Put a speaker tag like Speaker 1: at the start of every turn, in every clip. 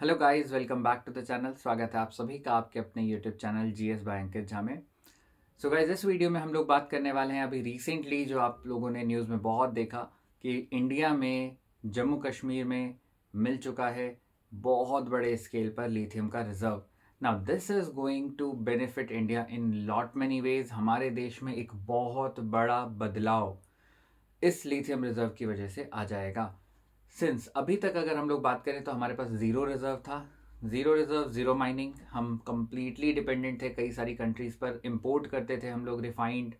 Speaker 1: hello guys welcome back to the channel स्वागत है आप सभी का आपके अपने YouTube channel GS bank Jha में सो गाइस इस वीडियो में हम लोग बात करने वाले हैं अभी रिसेंटली जो आप लोगों ने न्यूज़ में बहुत देखा कि इंडिया में जम्मू कश्मीर में मिल चुका है बहुत बड़े स्केल पर लिथियम का reserve now this is going to benefit India in lot many ways हमारे देश में एक बहुत बड़ा बदलाव इस लिथियम रिजर्व की वजह से आ जाएगा सिंस अभी तक अगर हम लोग बात करें तो हमारे पास ज़ीरो रिजर्व था ज़ीरो रिजर्व ज़ीरो माइनिंग हम कम्प्लीटली डिपेंडेंट थे कई सारी कंट्रीज़ पर इम्पोर्ट करते थे हम लोग रिफाइंड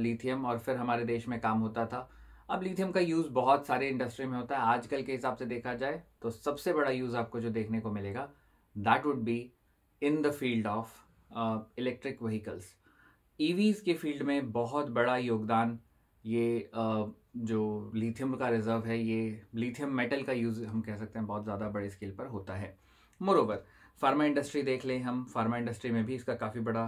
Speaker 1: लिथियम और फिर हमारे देश में काम होता था अब लिथियम का यूज़ बहुत सारे इंडस्ट्री में होता है आजकल के हिसाब से देखा जाए तो सबसे बड़ा यूज़ आपको जो देखने को मिलेगा that would be in the field of electric vehicles EVs के फील्ड में बहुत बड़ा योगदान ये uh, जो लिथियम का रिजर्व है ये लिथियम मेटल का यूज़ हम कह सकते हैं बहुत ज़्यादा बड़े स्केल पर होता है मोरोवर फार्मा इंडस्ट्री देख लें हम फार्मा इंडस्ट्री में भी इसका काफ़ी बड़ा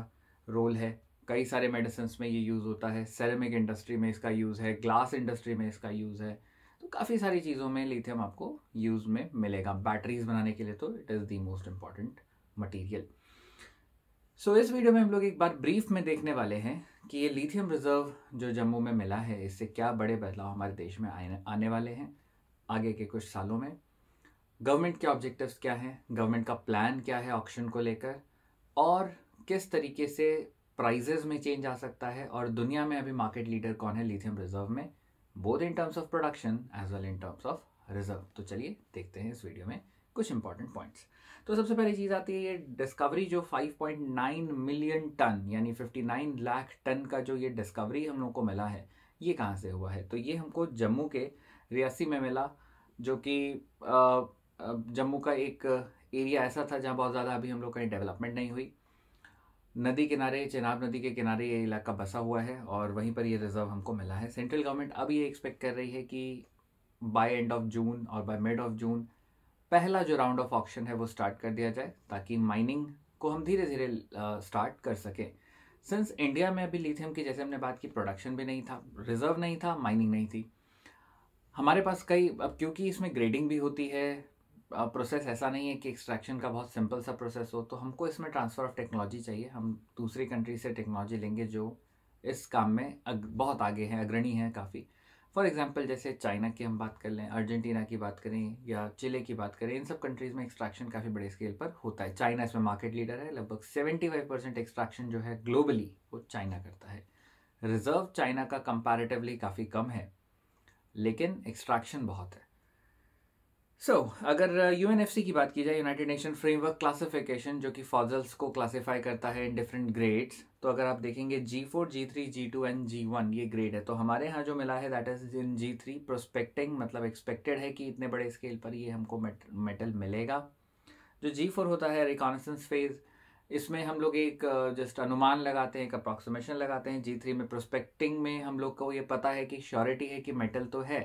Speaker 1: रोल है कई सारे मेडिसिन में ये यूज़ होता है सेरेमिक इंडस्ट्री में इसका यूज़ है ग्लास इंडस्ट्री में इसका यूज़ है तो काफ़ी सारी चीज़ों में लिथियम आपको यूज़ में मिलेगा बैटरीज बनाने के लिए तो it is the most important material so so, इस वीडियो में हम लोग एक बार ब्रीफ में देखने वाले हैं कि ये लिथियम रिजर्व जो जम्मू में मिला है इससे क्या बड़े बदलाव हमारे देश में आने आने वाले हैं आगे के कुछ सालों में गवर्नमेंट के ऑब्जेक्टिव्स क्या हैं गवर्नमेंट का प्लान क्या है ऑक्शन को लेकर और किस तरीके से प्राइजेज में चेंज आ सकता है और दुनिया में अभी मार्केट लीडर कौन है लिथियम रिजर्व में both in terms of production as well in terms of reserve तो चलिए देखते हैं इस वीडियो में कुछ इंपॉर्टेंट पॉइंट्स तो सबसे पहली चीज़ आती है ये डिस्कवरी जो 5.9 मिलियन टन यानी 59 लाख टन का जो ये डिस्कवरी हम लोग को मिला है ये कहाँ से हुआ है तो ये हमको जम्मू के रियासी में मिला जो कि जम्मू का एक एरिया ऐसा था जहाँ बहुत ज़्यादा अभी हम लोग कहीं डेवलपमेंट नहीं हुई नदी किनारे चेनाब नदी के किनारे ये इलाका बसा हुआ है और वहीं पर ये रिजर्व हमको मिला है सेंट्रल गवर्नमेंट अब ये एक्सपेक्ट कर रही है कि बाय एंड ऑफ जून और बाय मिड ऑफ जून पहला जो राउंड ऑफ ऑप्शन है वो स्टार्ट कर दिया जाए ताकि माइनिंग को हम धीरे धीरे स्टार्ट कर सकें सिंस इंडिया में अभी लिथियम की जैसे हमने बात की प्रोडक्शन भी नहीं था रिजर्व नहीं था माइनिंग नहीं थी हमारे पास कई अब क्योंकि इसमें ग्रेडिंग भी होती है प्रोसेस ऐसा नहीं है कि एक्सट्रैक्शन का बहुत सिंपल सा प्रोसेस हो तो हमको इसमें ट्रांसफ़र ऑफ टेक्नोलॉजी चाहिए हम दूसरी कंट्री से टेक्नोलॉजी लेंगे जो इस काम में अग, बहुत आगे हैं अग्रणी हैं काफ़ी फॉर एग्जाम्पल जैसे चाइना की हम बात कर लें अर्जेंटीना की बात करें या चिले की बात करें इन सब कंट्रीज़ में एक्सट्रैक्शन काफ़ी बड़े स्केल पर होता है चाइना इसमें मार्केट लीडर है लगभग 75 परसेंट एक्सट्रैक्शन जो है ग्लोबली वो चाइना करता है रिजर्व चाइना का कंपैरेटिवली काफ़ी कम है लेकिन एक्सट्रैक्शन बहुत है सो so, अगर यूएनएफसी uh, की बात की जाए यूनाइटेड नेशन फ्रेमवर्क क्लासिफिकेशन जो कि फॉजल्स को क्लासिफाई करता है इन डिफरेंट ग्रेड्स तो अगर आप देखेंगे G four G three G two and G one ये ग्रेड है तो हमारे यहाँ जो मिला है that is in G three prospecting मतलब एक्सपेक्टेड है कि इतने बड़े स्केल पर ये हमको मेटल मिलेगा जो जी फोर होता है रिकॉनसेंस फेज इसमें हम लोग एक जस्ट uh, अनुमान लगाते हैं एक अप्रॉक्सीमेशन लगाते हैं जी थ्री में प्रोस्पेक्टिंग में हम लोग को ये पता है कि श्योरिटी है कि मेटल तो है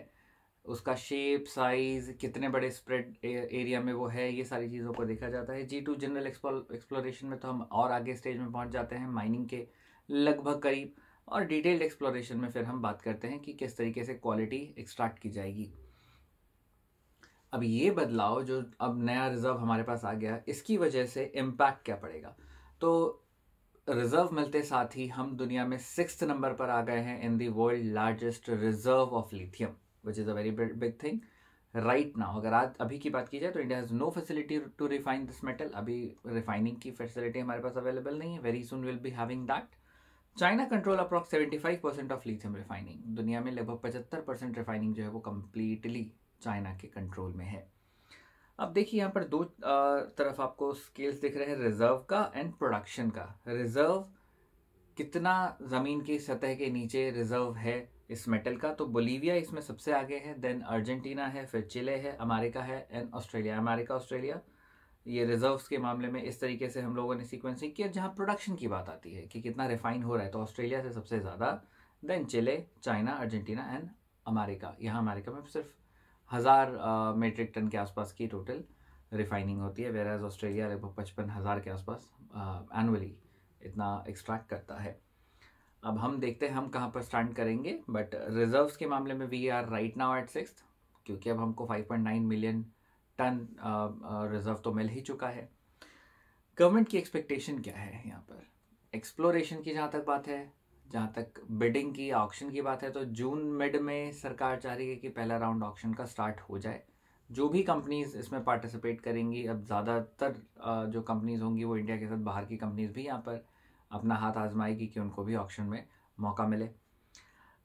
Speaker 1: उसका शेप साइज़ कितने बड़े स्प्रेड एरिया में वो है ये सारी चीज़ों को देखा जाता है जी टू जनरल एक्सप्लोरेशन में तो हम और आगे स्टेज में पहुंच जाते हैं माइनिंग के लगभग करीब और डिटेल्ड एक्सप्लोरेशन में फिर हम बात करते हैं कि किस तरीके से क्वालिटी एक्सट्रैक्ट की जाएगी अब ये बदलाव जो अब नया रिज़र्व हमारे पास आ गया इसकी वजह से इम्पैक्ट क्या पड़ेगा तो रिज़र्व मिलते साथ ही हम दुनिया में सिक्स नंबर पर आ गए हैं in the world largest reserve of lithium which is a very big thing right now अगर आज अभी की बात की जाए तो India has no facility to refine this metal अभी रिफाइनिंग की फैसिलिटी हमारे पास अवेलेबल नहीं है very soon will be having that China control approx seventy five percent of lithium refining दुनिया में लगभग पचहत्तर परसेंट रिफाइनिंग जो है वो कम्प्लीटली चाइना के कंट्रोल में है अब देखिए यहाँ पर दो तरफ आपको स्केल्स दिख रहे हैं रिजर्व का एंड प्रोडक्शन का रिजर्व कितना ज़मीन की सतह के नीचे रिजर्व है इस मेटल का तो बोलीविया इसमें सबसे आगे है देन अर्जेंटीना है फिर चिले है अमेरिका है एंड ऑस्ट्रेलिया अमेरिका ऑस्ट्रेलिया ये रिजर्व्स के मामले में इस तरीके से हम लोगों ने सीक्वेंसिंग किया जहाँ प्रोडक्शन की बात आती है कि कितना रिफाइन हो रहा है तो ऑस्ट्रेलिया से सबसे ज़्यादा then Chile China Argentina and America यहाँ अमेरिका में सिर्फ हज़ार मेट्रिक टन के आसपास की टोटल रिफाइनिंग होती है वेराज ऑस्ट्रेलिया लगभग पचपन हज़ार के आसपास एनुअली इतना एक्सट्रैक्ट करता है अब हम देखते हैं हम कहाँ पर स्टैंड करेंगे बट रिजर्व्स के मामले में we are right now at six क्योंकि अब हमको 5.9 मिलियन टन रिजर्व तो मिल ही चुका है गवर्नमेंट की एक्सपेक्टेशन क्या है यहाँ पर एक्सप्लोरेशन की जहाँ तक बात है जहाँ तक बिडिंग की ऑक्शन की बात है तो जून मिड में सरकार चाह रही है कि पहला राउंड ऑक्शन का स्टार्ट हो जाए जो भी कंपनीज इसमें पार्टिसिपेट करेंगी अब ज़्यादातर जो कंपनीज होंगी वो इंडिया के साथ बाहर की कंपनीज भी यहाँ पर अपना हाथ आजमाएगी कि उनको भी ऑप्शन में मौका मिले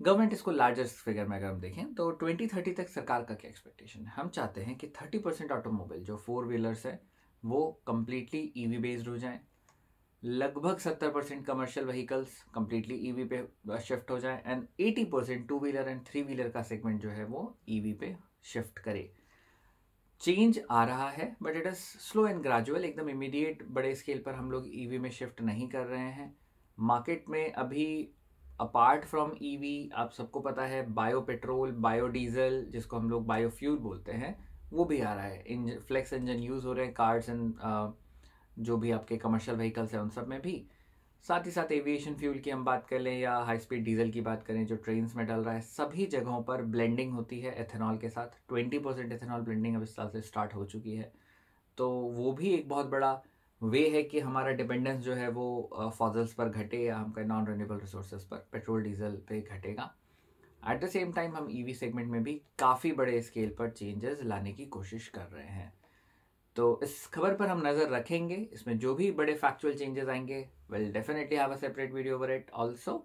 Speaker 1: गवर्नमेंट इसको लार्जेस्ट फिगर में अगर हम देखें तो 2030 तक सरकार का क्या एक्सपेक्टेशन है हम चाहते हैं कि 30 परसेंट ऑटोमोबाइल जो फोर व्हीलर्स हैं वो कम्प्लीटली वी बेस्ड हो जाएं लगभग 70 percent commercial vehicles completely EV पे शिफ्ट हो जाए and 80 percent two wheeler and three wheeler का सेगमेंट जो है वो वी e पे शिफ्ट करे चेंज आ रहा है but it is slow and gradual एकदम इमीडिएट बड़े स्केल पर हम लोग ईवी e में शिफ्ट नहीं कर रहे हैं मार्केट में अभी अपार्ट फ्रॉम ईवी आप सबको पता है बायो पेट्रोल बायो डीजल जिसको हम लोग बायो फ्यूल बोलते हैं वो भी आ रहा है इंजन फ्लेक्स इंजन यूज़ हो रहे हैं कार्स एंड uh, जो भी आपके कमर्शियल व्हीकल्स हैं उन सब में भी साथ ही साथ एविएशन फ्यूल की हम बात कर लें या हाई स्पीड डीजल की बात करें जो ट्रेन में डल रहा है सभी जगहों पर ब्लेंडिंग होती है एथेनॉल के साथ ट्वेंटी परसेंट एथेनॉल ब्लेंडिंग अब इस साल से स्टार्ट हो चुकी है तो वो भी एक बहुत बड़ा वे है कि हमारा डिपेंडेंस जो है वो फॉजल्स पर घटे या हम कहें नॉन रिन्यूएबल रिसोर्सेज पर पेट्रोल डीजल पर घटेगा एट द सेम टाइम हम वी सेगमेंट में भी काफ़ी बड़े स्केल पर चेंजेस लाने की कोशिश कर रहे हैं तो इस खबर पर हम नज़र रखेंगे इसमें जो भी बड़े फैक्चुअल चेंजेस आएंगे will definitely have a separate video over it also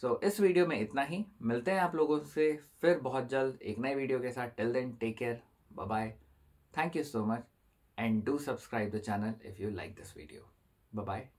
Speaker 1: so इस वीडियो में इतना ही मिलते हैं आप लोगों से फिर बहुत जल्द एक नए वीडियो के साथ till then take care bye thank you so much and do subscribe the channel if you like this video bye